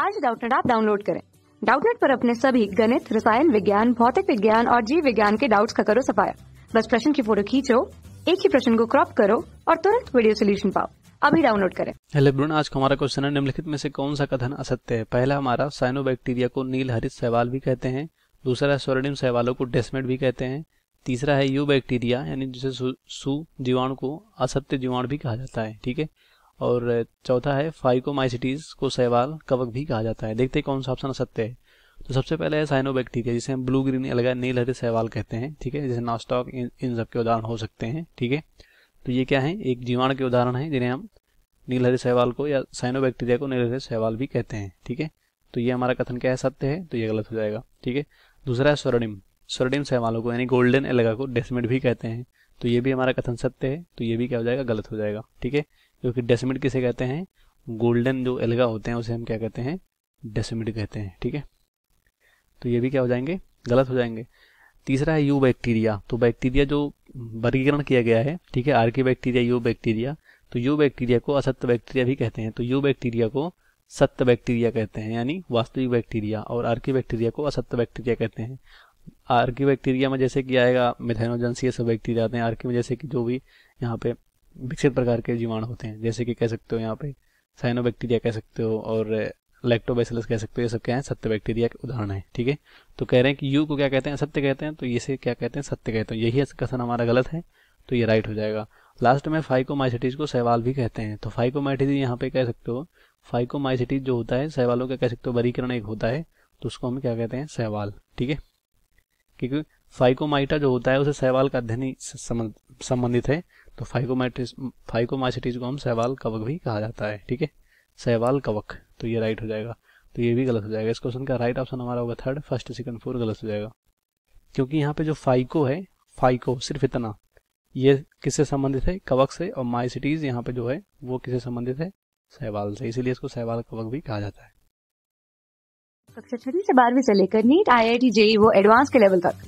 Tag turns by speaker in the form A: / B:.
A: आज डाउटनेट आप डाउनलोड करें डाउटनेट पर अपने सभी गणित रसायन विज्ञान भौतिक विज्ञान और जीव विज्ञान के डाउट्स का करो सफाया बस प्रश्न की फोटो खींचो एक ही प्रश्न को क्रॉप करो और तुरंत वीडियो सोल्यूशन पाओ अभी डाउनलोड करें हेलो ब्रून आज हमारा क्वेश्चन है निम्नलिखित में से कौन सा कथन असत्य है पहला हमारा साइनो को नील हरित सहवाल भी कहते हैं दूसरा है सोरेडियम सहवालों को डेस्मेट भी कहते हैं तीसरा है यू बैक्टीरिया यानी जिसे सु जीवाणु को असत्य जीवाणु भी कहा जाता है ठीक है और चौथा है फाइकोमाइसिटीज़ को सहवाल कवक भी कहा जाता है देखते हैं कौन सा ऑप्शन सत्य है तो सबसे पहले है बैक्टीरिया जिसे हम ब्लू ग्रीन अलग नील हरे सहवाल कहते हैं ठीक है जैसे नास्टॉक इन, सबके सब के उदाहरण हो सकते हैं ठीक है तो ये क्या है एक जीवाणु के उदाहरण है जिन्हें हम नील हरे सहवाल को या साइनोबैक्टीरिया को नील हरे सहवाल भी कहते हैं ठीक है तो ये हमारा कथन क्या है सत्य है तो ये गलत हो जाएगा ठीक है दूसरा है स्वर्णिम स्वर्णिम सहवालों को यानी गोल्डन एलगा को डेसमेट भी कहते हैं तो ये भी हमारा कथन सत्य है तो ये भी क्या हो जाएगा गलत हो जाएगा ठीक है जो कि किसे कहते हैं गोल्डन जो एल्गा होते हैं उसे हम क्या कहते हैं डेसमिट कहते हैं ठीक है तो ये भी क्या हो जाएंगे गलत हो जाएंगे तीसरा है यू बैक्टीरिया तो बैक्टीरिया जो वर्गीकरण किया गया है ठीक है आर बैक्टीरिया यू बैक्टीरिया तो यू बैक्टीरिया को असत्य बैक्टीरिया भी कहते हैं तो यू बैक्टीरिया को सत्य बैक्टीरिया कहते हैं यानी वास्तविक बैक्टीरिया और आर्की बैक्टीरिया को असत्य बैक्टीरिया कहते हैं आर्की बैक्टीरिया में जैसे कि आएगा मिथेनोजन ये सब बैक्टीरिया आते हैं आर्की में जैसे कि जो भी यहाँ पे विकसित प्रकार के जीवाणु होते हैं जैसे कि कह सकते हो यहाँ पे साइनो बैक्टीरिया कह सकते हो और लैक्टोबैसिलस कह सकते हो ये सब क्या है सत्य बैक्टीरिया के उदाहरण है ठीक है तो कह रहे हैं कि यू को क्या कहते हैं सत्य कहते हैं तो इसे क्या कहते हैं सत्य कहते हैं यही कथन हमारा गलत है तो ये राइट हो जाएगा लास्ट में फाइकोमाइसिटीज को सहवाल भी कहते हैं तो फाइकोमाइसिटीज यहाँ पे कह सकते हो फाइकोमाइसिटीज जो होता है सहवालों का कह सकते हो वरीकरण एक होता है तो उसको हम क्या कहते हैं सहवाल ठीक है क्योंकि फाइकोमाइटा जो होता है उसे सहवाल का अध्ययन संबंधित है तो फाइकोमाइटिस फाइकोमाइसिटीज को हम सहवाल कवक भी कहा जाता है ठीक है सहवाल कवक तो ये राइट हो जाएगा तो ये भी गलत हो जाएगा इस क्वेश्चन का राइट ऑप्शन हमारा होगा थर्ड फर्स्ट सेकंड फोर गलत हो जाएगा क्योंकि यहाँ पे जो फाइको है फाइको सिर्फ इतना ये किससे संबंधित है कवक से और माइसिटीज यहाँ पे जो है वो किससे संबंधित है सहवाल से इसीलिए इसको सहवाल कवक भी कहा जाता है कक्षा छठी से बारहवीं से लेकर NEET I I T JEE वो एडवांस के लेवल तक